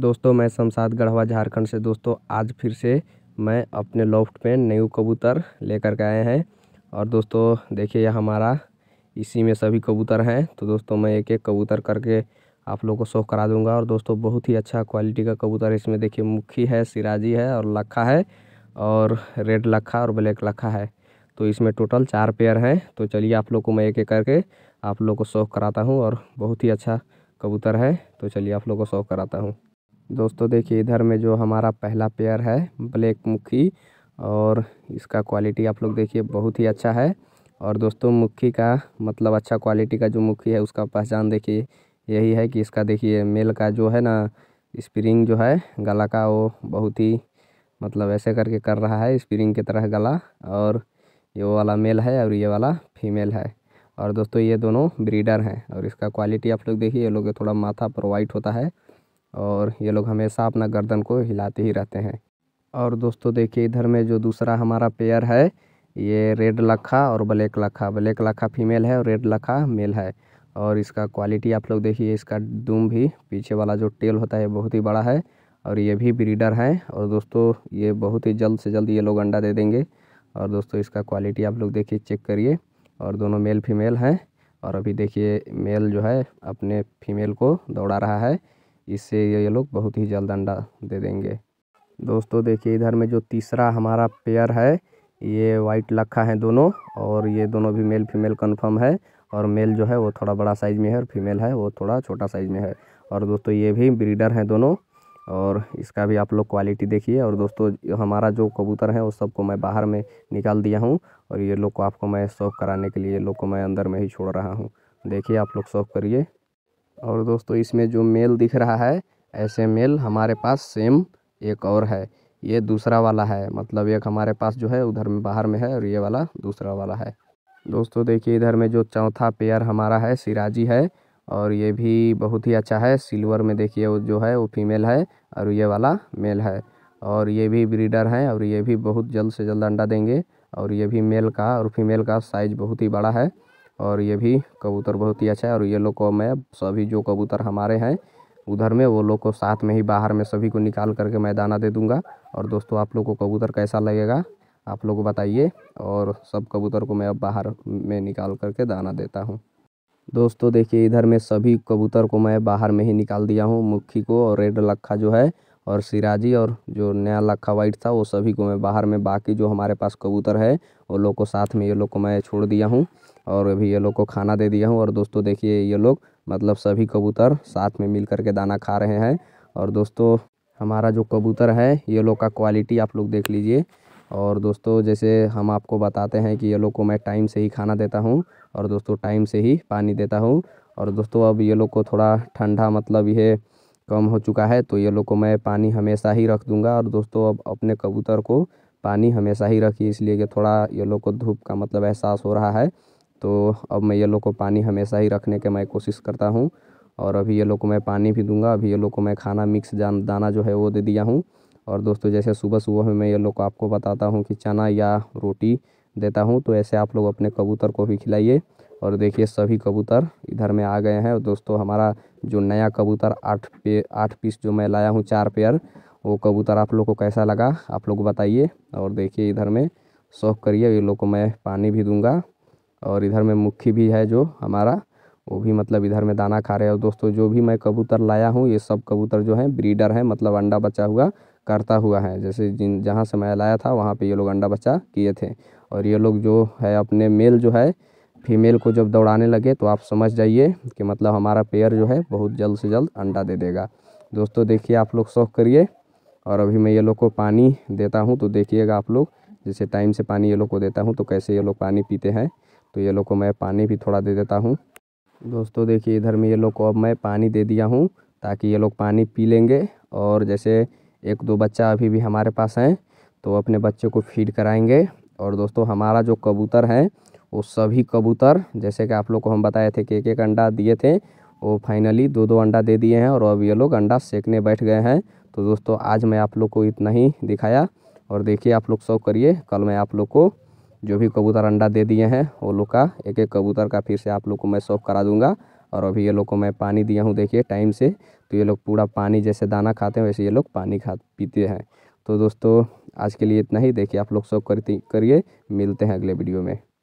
दोस्तों मैं शमसाद गढ़वा झारखंड से दोस्तों आज फिर से मैं अपने लॉफ्ट में न्यू कबूतर लेकर के आए हैं और दोस्तों देखिए यह हमारा इसी में सभी कबूतर हैं तो दोस्तों मैं एक एक कबूतर करके आप लोगों को शो करा दूंगा और दोस्तों बहुत ही अच्छा क्वालिटी का कबूतर इसमें देखिए मुखी है सिराजी है और लखा है और रेड लखा और ब्लैक लखा है तो इसमें टोटल चार पेयर हैं तो चलिए आप लोग को मैं एक एक करके आप लोग को शौक कराता हूँ और बहुत ही अच्छा कबूतर है तो चलिए आप लोग को शौक कराता हूँ दोस्तों देखिए इधर में जो हमारा पहला पेयर है ब्लैक मुखी और इसका क्वालिटी आप लोग देखिए बहुत ही अच्छा है और दोस्तों मुखी का मतलब अच्छा क्वालिटी का जो मुखी है उसका पहचान देखिए यही है कि इसका देखिए मेल का जो है ना स्प्रिंग जो है गला का वो बहुत ही मतलब ऐसे करके कर रहा है स्प्रिंग की तरह गला और ये वाला मेल है और ये वाला फीमेल है और दोस्तों ये दोनों ब्रीडर हैं और इसका क्वालिटी आप लोग देखिए ये लोग थोड़ा माथा पर वाइट होता है और ये लोग हमेशा अपना गर्दन को हिलाते ही रहते हैं और दोस्तों देखिए इधर में जो दूसरा हमारा पेयर है ये रेड लखा और ब्लैक लखा ब्लैक लखा फीमेल है और रेड लखा मेल है और इसका क्वालिटी आप लोग देखिए इसका दूम भी पीछे वाला जो टेल होता है बहुत ही बड़ा है और ये भी ब्रीडर हैं और दोस्तों ये बहुत ही जल्द से जल्द ये लोग अंडा दे देंगे और दोस्तों इसका क्वालिटी आप लोग देखिए चेक करिए और दोनों मेल फीमेल हैं और अभी देखिए मेल जो है अपने फीमेल को दौड़ा रहा है इससे ये लोग बहुत ही जल्द अंडा दे देंगे दोस्तों देखिए इधर में जो तीसरा हमारा पेयर है ये वाइट लखा है दोनों और ये दोनों भी मेल फीमेल कन्फर्म है और मेल जो है वो थोड़ा बड़ा साइज़ में है और फीमेल है वो थोड़ा छोटा साइज़ में है और दोस्तों ये भी ब्रीडर हैं दोनों और इसका भी आप लोग क्वालिटी देखिए और दोस्तों हमारा जो कबूतर है वो सबको मैं बाहर में निकाल दिया हूँ और ये लोग को आपको मैं सौंप कराने के लिए ये लोग को मैं अंदर में ही छोड़ रहा हूँ देखिए आप लोग सौंप करिए और दोस्तों इसमें जो मेल दिख रहा है ऐसे मेल हमारे पास सेम एक और है ये दूसरा वाला है मतलब एक हमारे पास जो है उधर में बाहर में है और ये वाला दूसरा वाला है दोस्तों देखिए इधर में जो चौथा पेयर हमारा है सिराजी है और ये भी बहुत ही अच्छा है सिल्वर में देखिए वो जो है वो फीमेल है और ये वाला मेल है और ये भी ब्रीडर हैं और ये भी बहुत जल्द से जल्द अंडा देंगे और ये भी मेल का और फीमेल का साइज बहुत ही बड़ा है और ये भी कबूतर बहुत ही अच्छा है और ये लोग को मैं सभी जो कबूतर हमारे हैं उधर में वो लोग को साथ में ही बाहर में सभी को निकाल करके मैं दाना दे दूँगा और दोस्तों आप लोग को कबूतर कैसा लगेगा आप लोग बताइए और सब कबूतर को मैं अब बाहर में निकाल करके दाना देता हूँ दोस्तों देखिए इधर में सभी कबूतर को मैं बाहर में ही निकाल दिया हूँ मुखी को और रेड लखा जो है और सिराजी और जो नया लखा वाइट था वो सभी को मैं बाहर में बाकी जो हमारे पास कबूतर है वो लोग को साथ में ये लोग को मैं छोड़ दिया हूँ और अभी ये लोग को खाना दे दिया हूँ और दोस्तों देखिए ये लोग मतलब सभी कबूतर साथ में मिल कर के दाना खा रहे हैं और दोस्तों हमारा जो कबूतर है ये लोग का क्वालिटी आप लोग देख लीजिए और दोस्तों जैसे हम आपको बताते हैं कि ये लोग को मैं टाइम से ही खाना देता हूँ और दोस्तों टाइम से ही पानी देता हूँ और दोस्तों अब ये लोग को थोड़ा ठंडा मतलब ये कम हो चुका है तो ये लोग को मैं पानी हमेशा ही रख दूंगा और दोस्तों अब अपने कबूतर को पानी हमेशा ही रखिए इसलिए कि थोड़ा ये लोग को धूप का मतलब एहसास हो रहा है तो अब मैं ये लोग को पानी हमेशा ही रखने के मैं कोशिश करता हूँ और अभी ये लोग को मैं पानी भी दूंगा अभी ये लोग को मैं खाना मिक्स जान दाना जो है वो दे दिया हूँ और दोस्तों जैसे सुबह सुबह में मैं ये लोग को आपको बताता हूँ कि चना या रोटी देता हूँ तो ऐसे आप लोग अपने कबूतर को भी खिलाइए और देखिए सभी कबूतर इधर में आ गए हैं दोस्तों हमारा जो नया कबूतर आठ पे आठ पीस जो मैं लाया हूँ चार पेयर वो कबूतर आप लोग को कैसा लगा आप लोग बताइए और देखिए इधर में शौक करिए ये लोग को मैं पानी भी दूंगा और इधर में मुखी भी है जो हमारा वो भी मतलब इधर में दाना खा रहे हैं और दोस्तों जो भी मैं कबूतर लाया हूँ ये सब कबूतर जो हैं ब्रीडर हैं मतलब अंडा बचा हुआ करता हुआ है जैसे जिन जहाँ से मैं लाया था वहाँ पे ये लोग अंडा बच्चा किए थे और ये लोग जो है अपने मेल जो है फीमेल को जब दौड़ाने लगे तो आप समझ जाइए कि मतलब हमारा पेयर जो है बहुत जल्द से जल्द अंडा दे देगा दोस्तों देखिए आप लोग शौक करिए और अभी मैं ये लोग को पानी देता हूँ तो देखिएगा आप लोग जैसे टाइम से पानी ये लोग को देता हूँ तो कैसे ये लोग पानी पीते हैं तो ये लोग को मैं पानी भी थोड़ा दे देता हूँ दोस्तों देखिए इधर में ये लोग को अब मैं पानी दे दिया हूँ ताकि ये लोग पानी पी लेंगे और जैसे एक दो बच्चा अभी भी हमारे पास हैं तो अपने बच्चे को फीड कराएंगे और दोस्तों हमारा जो कबूतर है वो सभी कबूतर जैसे कि आप लोग को हम बताए थे कि एक एक अंडा दिए थे वो फाइनली दो दो अंडा दे दिए हैं और अब ये लोग अंडा सेकने बैठ गए हैं तो दोस्तों आज मैं आप लोग को इतना ही दिखाया और देखिए आप लोग शौक करिए कल मैं आप लोग को जो भी कबूतर अंडा दे दिए हैं वो लोग का एक एक कबूतर का फिर से आप लोग को मैं शौक करा दूंगा और अभी ये लोग को मैं पानी दिया हूँ देखिए टाइम से तो ये लोग पूरा पानी जैसे दाना खाते हैं वैसे ये लोग पानी खा पीते हैं तो दोस्तों आज के लिए इतना ही देखिए आप लोग शौक करिए मिलते हैं अगले वीडियो में